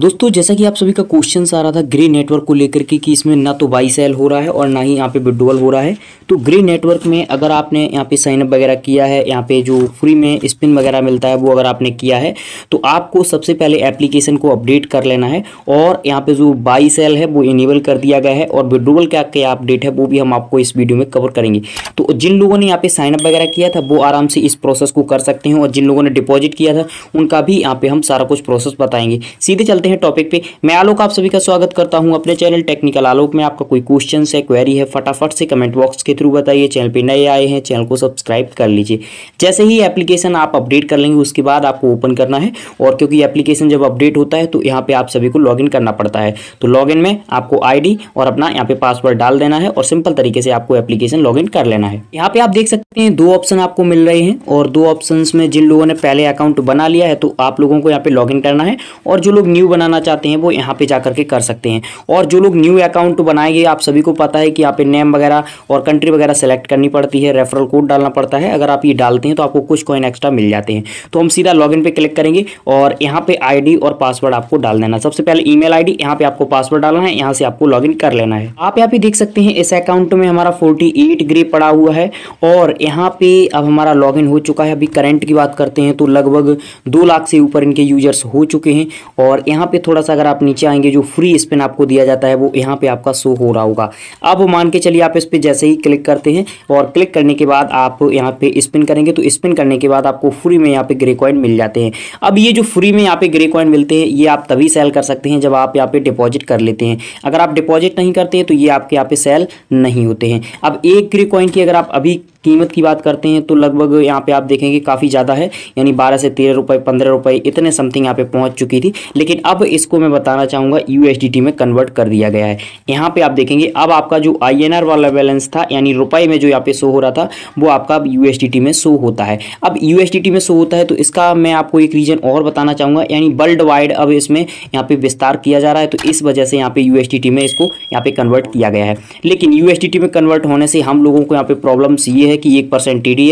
दोस्तों जैसा कि आप सभी का क्वेश्चन आ रहा था ग्रे नेटवर्क को लेकर के कि इसमें ना तो बाई सेल हो रहा है और ना ही यहाँ पे विड्रोवल हो रहा है तो ग्रे नेटवर्क में अगर आपने यहाँ पे साइनअप वगैरह किया है यहाँ पे जो फ्री में स्पिन वगैरह मिलता है वो अगर आपने किया है तो आपको सबसे पहले एप्लीकेशन को अपडेट कर लेना है और यहाँ पर जो बाई सेल है वो इनेबल कर दिया गया है और विड्रोवल का क्या अपडेट है वो भी हम आपको इस वीडियो में कवर करेंगे तो जिन लोगों ने यहाँ पे साइनअप वगैरह किया था वो आराम से इस प्रोसेस को कर सकते हैं और जिन लोगों ने डिपॉजिट किया था उनका भी यहाँ पे हम सारा कुछ प्रोसेस बताएंगे सीधे चलते चलते हैं टॉपिक पे मैं आलोक आप सभी का स्वागत करता हूं अपने चैनल टेक्निकल आलोक में आपका कोई क्वेश्चन है क्वेरी है फटाफट से कमेंट बॉक्स के थ्रू बताइए चैनल पे नए आए हैं चैनल को सब्सक्राइब कर लीजिए जैसे ही एप्लीकेशन आप अपडेट कर लेंगे उसके बाद आपको ओपन करना है और क्योंकि एप्लीकेशन जब अपडेट होता है तो यहाँ पर आप सभी को लॉग करना पड़ता है तो लॉग में आपको आई और अपना यहाँ पे पासवर्ड डाल देना है और सिंपल तरीके से आपको एप्लीकेशन लॉग कर लेना है यहाँ पे आप देख सकते हैं दो ऑप्शन आपको मिल रहे हैं और दो ऑप्शन में जिन लोगों ने पहले अकाउंट बना लिया है तो आप लोगों को यहाँ पे लॉग करना है और जो लोग न्यू बनाना चाहते हैं वो यहाँ पे जा करके कर सकते हैं और जो लोग न्यू अकाउंट बनाएंगे आप सभी को पता है कि यहाँ पे नेम वगैरह और कंट्री वगैरह सेलेक्ट करनी पड़ती है रेफरल कोड डालना पड़ता है अगर आप ये डालते हैं तो आपको कुछ कॉइन एक्स्ट्रा मिल जाते हैं तो हम सीधा लॉग पे क्लिक करेंगे और यहाँ पे आई और पासवर्ड आपको डाल देना सबसे पहले ईमेल आईडी यहाँ पे आपको पासवर्ड डालना है यहाँ से आपको लॉग कर लेना है आप यहाँ पे देख सकते हैं इस अकाउंट में हमारा फोर्टी एट पड़ा हुआ है और यहाँ पे अब हमारा लॉग हो चुका है अभी करेंट की बात करते हैं तो लगभग दो लाख से ऊपर इनके यूजर्स हो चुके हैं और यहाँ यहाँ पे थोड़ा सा अगर आप नीचे आएंगे जो फ्री स्पिन आपको दिया जाता है वो यहाँ पे आपका शो हो रहा होगा अब मान के चलिए आप इस पर जैसे ही क्लिक करते हैं और क्लिक करने के बाद आप यहाँ पे स्पिन करेंगे तो स्पिन करने के बाद आपको फ्री में यहाँ पे ग्रे कॉइन मिल जाते हैं अब ये जो फ्री में यहाँ पे ग्रे कॉइन मिलते हैं ये आप तभी सेल कर सकते हैं जब आप यहाँ पे डिपॉजिट कर लेते हैं अगर आप डिपॉजिट नहीं करते हैं तो ये आपके यहाँ पे सेल नहीं होते हैं अब एक ग्रे कॉइन की अगर आप अभी कीमत की बात करते हैं तो लगभग यहाँ पे आप देखेंगे काफ़ी ज़्यादा है यानी 12 से 13 रुपए 15 रुपए इतने समथिंग यहाँ पे पहुँच चुकी थी लेकिन अब अब इसको मैं बताना चाहूँगा यू में कन्वर्ट कर दिया गया है यहाँ पे आप देखेंगे अब आपका जो आई वाला बैलेंस था यानी रुपये में जो यहाँ पे शो हो रहा था वो आपका अब यू में शो होता है अब यू में शो होता है तो इसका मैं आपको एक रीज़न और बताना चाहूँगा यानी वर्ल्ड वाइड अब इसमें यहाँ पे विस्तार किया जा रहा है तो इस वजह से यहाँ पे यू में इसको यहाँ पे कन्वर्ट किया गया है लेकिन यू में कन्वर्ट होने से हम लोगों को यहाँ पे प्रॉब्लम्स ये है कि एक परसेंट टी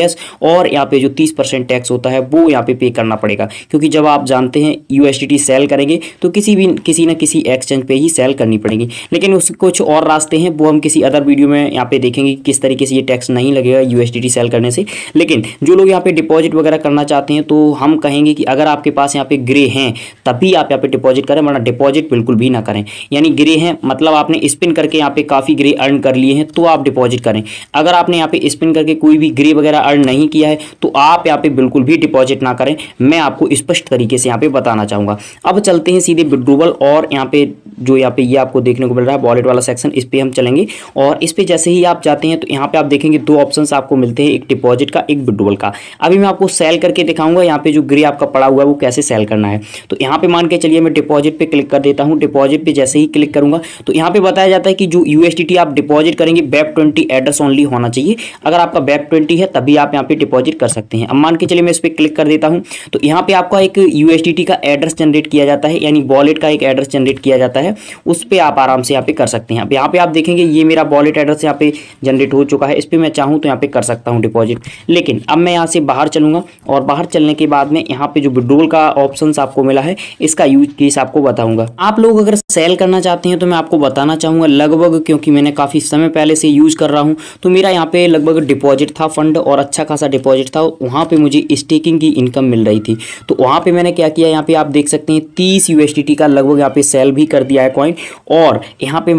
और यहाँ पे जो तीस परसेंट टैक्स होता है वो यहाँ पे पे करना पड़ेगा क्योंकि जब आप जानते हैं यू सेल करेंगे तो किसी भी किसी ना किसी एक्सचेंज पे ही सेल करनी पड़ेगी लेकिन उस कुछ और रास्ते हैं वो हम किसी अदर वीडियो में यहाँ पे देखेंगे किस तरीके से ये टैक्स नहीं लगेगा यू सेल करने से लेकिन जो लोग यहाँ पे डिपॉजिट वगैरह करना चाहते हैं तो हम कहेंगे कि अगर आपके पास यहाँ पे ग्रे हैं तभी आप यहाँ पे डिपॉजिट करें वरना डिपॉजिट बिल्कुल भी ना करें यानी ग्रे हैं मतलब आपने स्पिन करके यहाँ पे काफ़ी ग्रे अर्न कर लिए हैं तो आप डिपॉजिट करें अगर आपने यहाँ पे स्पिन करके कोई भी ग्रे वगैरह अर्न नहीं किया है तो आप यहाँ पे बिल्कुल भी डिपॉजिट ना करें मैं आपको स्पष्ट तरीके से यहाँ पे बताना चाहूँगा अब चलते हैं सीधे विड्रोवल और यहाँ पे जो यहाँ पे ये आपको देखने को मिल रहा है वॉलेट वाला सेक्शन इस पर हम चलेंगे और इस पर जैसे ही आप जाते हैं तो यहाँ पे आप देखेंगे दो ऑप्शन आपको मिलते हैं एक डिपॉजिट का एक विड्रोवल का अभी मैं आपको सेल करके दिखाऊंगा यहाँ पे जो ग्रे आपका पड़ा हुआ है वो कैसे सेल करना है तो यहाँ पे मान के चलिए मैं डिपॉजिट पर क्लिक कर देता हूँ डिपॉजिट पर जैसे ही क्लिक करूंगा तो यहाँ पर बताया जाता है कि जो यू आप डिपॉजिट करेंगे बैप ट्वेंटी एड्रेस ओनली होना चाहिए अगर आपका बैप ट्वेंटी है तभी आप यहाँ पे डिपॉजिट कर सकते हैं अब मान के चलिए मैं इस पर क्लिक कर देता हूँ तो यहाँ पे आपका एक यू का एड्रेस जनरेट किया जाता है यानी वॉलेट का एक एड्रेस जनरेट किया जाता है है उस पर आप आराम से यहाँ पे कर सकते हैं अब यहाँ पे आप देखेंगे ये मेरा वॉलेट एड्रेस यहाँ पे जनरेट हो चुका है इस पर मैं चाहूँ तो यहाँ पे कर सकता हूँ डिपॉजिट लेकिन अब मैं यहाँ से बाहर चलूँगा और बाहर चलने के बाद में यहाँ पे जो विड्रोल का ऑप्शन आपको मिला है इसका यूज केस आपको बताऊँगा आप लोग अगर सेल करना चाहते हैं तो मैं आपको बताना चाहूँगा लगभग क्योंकि मैंने काफ़ी समय पहले से यूज कर रहा हूँ तो मेरा यहाँ पे लगभग डिपॉजिट था फंड और अच्छा खासा डिपॉजिट था वहाँ पे मुझे स्टेकिंग की इनकम मिल रही थी तो वहाँ पे मैंने क्या किया यहाँ पे आप देख सकते हैं तीस यू का लगभग यहाँ पे सेल भी कर दिया है कॉइन और यहाँ पे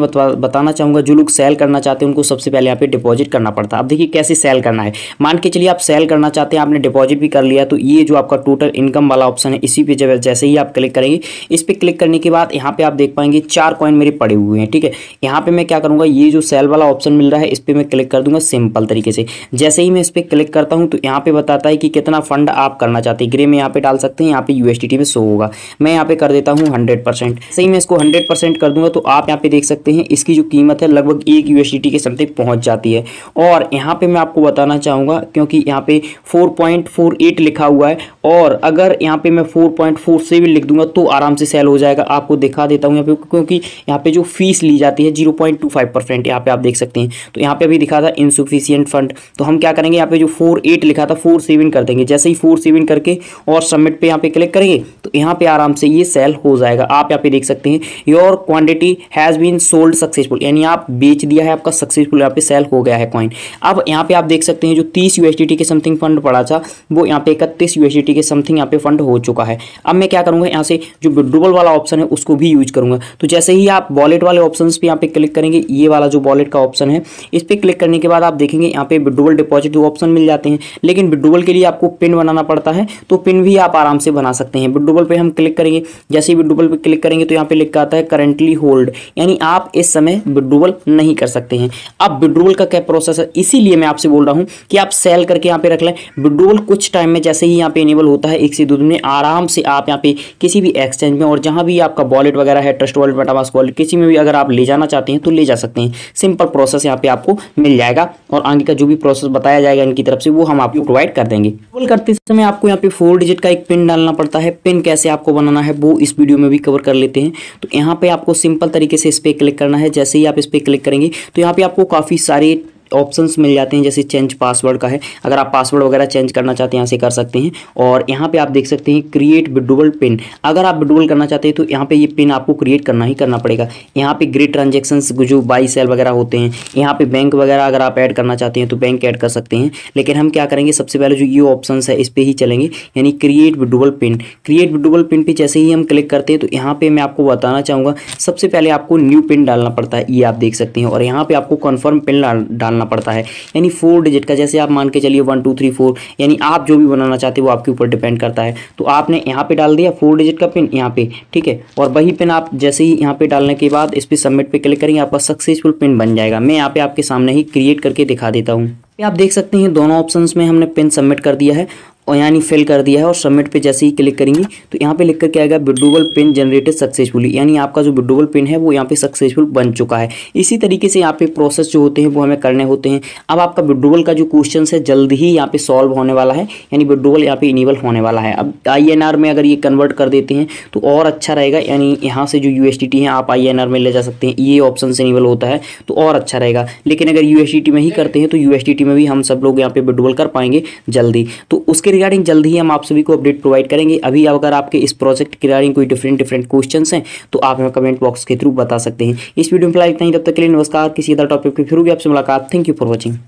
बताना चाहूँगा जो लोग सेल करना चाहते हैं उनको सबसे पहले यहाँ पे डिपॉजिट करना पड़ता है अब देखिए कैसे सेल करना है मान के चलिए आप सेल करना चाहते हैं आपने डिपॉजिट भी कर लिया तो ये जो आपका टोटल इनकम वाला ऑप्शन है इसी पे जैसे ही आप क्लिक करेंगे इस पर क्लिक करने के बाद यहाँ पर आप देख पाएंगे चार कॉइन मेरे पड़े हुए हैं ठीक है यहाँ पर मैं क्या करूँगा ये जो सेल वाला ऑप्शन मिल रहा है इस पर मैं क्लिक कर दूंगा सिंपल तरीके से जैसे ही मैं इस पर क्लिक करता हूँ तो यहाँ पर बताता है कि कितना फंड आप करना चाहते हैं ग्रे में यहाँ पे डाल सकते हैं यहाँ पे यूएसडीटी में शो होगा मैं यहाँ पे कर देता हूँ हंड्रेड परसेंट सही मैं इसको हंड्रेड हंड्रेड परसेंट कर दूंगा तो आप यहाँ पे देख सकते हैं इसकी जो कीमत है लगभग एक यू के समथिंग पहुँच जाती है और यहाँ पे मैं आपको बताना चाहूँगा क्योंकि यहाँ पे 4.48 लिखा हुआ है और अगर यहाँ पे मैं 4.4 से भी लिख दूंगा तो आराम से सेल हो जाएगा आपको दिखा देता हूँ यहाँ पे क्योंकि यहाँ पे जो फीस ली जाती है 0.25 परसेंट यहाँ पे आप देख सकते हैं तो यहाँ पे अभी दिखा था इनसुफिशियंट फंड तो हम क्या करेंगे यहाँ पे जो 4.8 लिखा था फोर सेविन कर देंगे जैसे ही फोर सेविन करके और सबमिट पर यहाँ पे क्लिक करेंगे तो यहाँ पे आराम से ये सेल हो जाएगा आप यहाँ पे देख सकते हैं your quantity has been sold successful यानी आप बेच दिया है आपका सक्सेसफुल यहाँ पे सेल हो गया है कॉइन अब यहाँ पे आप देख सकते हैं जो तीस यू के समथिंग फंड पड़ा था वो यहाँ पे इकतीस यू के समथिंग यहाँ पे फंड हो चुका है अब मैं क्या करूँगा यहाँ से जो विड्रोबल वाला ऑप्शन है उसको भी यूज करूंगा तो जैसे ही आप वॉलेट वाले ऑप्शन पर यहाँ पे क्लिक करेंगे ये वाला जो वॉलेट का ऑप्शन है इस पर क्लिक करने के बाद आप देखेंगे यहाँ पे विड्रोबल डिपॉजिट ऑप्शन मिल जाते हैं लेकिन विड्रोबल के लिए आपको पिन बनाना पड़ता है तो पिन भी आप आराम से बना सकते हैं विड्रोबल पर हम क्लिक करेंगे जैसे ही विड्रोबल पर क्लिक करेंगे तो यहाँ पे लिखा आता है है करंटली होल्ड यानी आप इस समय विड्रोवल नहीं कर सकते हैं अब विड्रोवल का क्या प्रोसेस है इसीलिए मैं आपसे बोल रहा हूं कि आप सेल करके यहां पे रख लें विड्रोवल कुछ टाइम में जैसे ही यहां पे इनेबल होता है एक से दो दिन में आराम से आप यहां पे किसी भी एक्सचेंज में और जहां भी आपका वॉलेट वगैरह है ट्रस्ट वॉलेट मेटावास वॉलेट किसी में भी अगर आप ले जाना चाहते हैं तो ले जा सकते हैं सिंपल प्रोसेस यहाँ पे आपको मिल जाएगा और आगे का जो भी प्रोसेस बताया जाएगा इनकी तरफ से वो हम आपको प्रोवाइड कर देंगे विड्रोवल करते समय आपको यहाँ पे फोर डिजिट का एक पिन डालना पड़ता है पिन कैसे आपको बनाना है वो इस वीडियो में भी कवर कर लेते हैं तो यहाँ यहाँ पे आपको सिंपल तरीके से इस पर क्लिक करना है जैसे ही आप इस पर क्लिक करेंगे तो यहाँ पे आपको काफ़ी सारे ऑप्शंस मिल जाते हैं जैसे चेंज पासवर्ड का है अगर आप पासवर्ड वगैरह चेंज करना चाहते हैं यहाँ से कर सकते हैं और यहाँ पे आप देख सकते हैं क्रिएट विड्रोवल पिन अगर आप विड्रोवल करना चाहते हैं तो यहाँ पे ये पिन आपको क्रिएट करना ही करना पड़ेगा यहाँ पे ग्रेट ट्रांजेक्शन जो बाई सेल वगैरह होते हैं यहाँ पे बैंक वगैरह अगर आप ऐड करना चाहते हैं तो बैंक ऐड कर सकते हैं लेकिन हम क्या करेंगे सबसे पहले जो ये ऑप्शन है इस पर ही चलेंगे यानी create withdrawal pin create withdrawal pin पर जैसे ही हम क्लिक करते हैं तो यहाँ पर मैं आपको बताना चाहूँगा सबसे पहले आपको न्यू पिन डालना पड़ता है ये आप देख सकते हैं और यहाँ पर आपको कन्फर्म पिन डालना बनाना पड़ता है यानी फोर डिजिट का जैसे आप मान के चलिए वन टू थ्री फोर यानी आप जो भी बनाना चाहते हो वो आपके ऊपर डिपेंड करता है तो आपने यहाँ पे डाल दिया फोर डिजिट का पिन यहाँ पे ठीक है और वही पिन आप जैसे ही यहाँ पे डालने के बाद इस पर सबमिट पर क्लिक करेंगे आपका सक्सेसफुल पिन बन जाएगा मैं यहाँ पे आपके सामने ही क्रिएट करके दिखा देता हूँ आप देख सकते हैं दोनों ऑप्शंस में हमने पिन सबमिट कर दिया है और यानी फिल कर दिया है और सबमिट पे जैसे ही क्लिक करेंगे तो यहाँ पे लिख करके आएगा विड्रोवल पिन जनरेटेड सक्सेसफुली यानी आपका जो विड्रोवल पिन है वो यहाँ पे सक्सेसफुल बन चुका है इसी तरीके से यहाँ पे प्रोसेस जो होते हैं वो हमें करने होते हैं अब आपका विड्रोवल का जो क्वेश्चन है जल्द ही यहाँ पे सॉल्व होने वाला है यानी विड्रोवल यहाँ पे इनेबल होने वाला है अब आई में अगर ये कन्वर्ट कर देते हैं तो और अच्छा रहेगा यानी यहाँ से जो यू है आप आई में ले जा सकते हैं ये ऑप्शन से इनेबल होता है तो और अच्छा रहेगा लेकिन अगर यू में ही करते हैं तो यू में भी हम सब लोग यहाँ पे विड्रोवल कर पाएंगे जल्दी तो उसके रिगार्डिंग जल्द ही हम आप सभी को अपडेट प्रोवाइड करेंगे अभी अगर आपके इस प्रोजेक्ट के रिगार्डिंग कोई डिफरेंट डिफरेंट क्वेश्चन हैं तो आप हमें कमेंट बॉक्स के थ्रू बता सकते हैं इस वीडियो में फिलहाल इतना ही तब तक के लिए नमस्कार किसी अदर टॉपिक के थ्रू भी आपसे मुलाकात थैंक यू फॉर वॉचिंग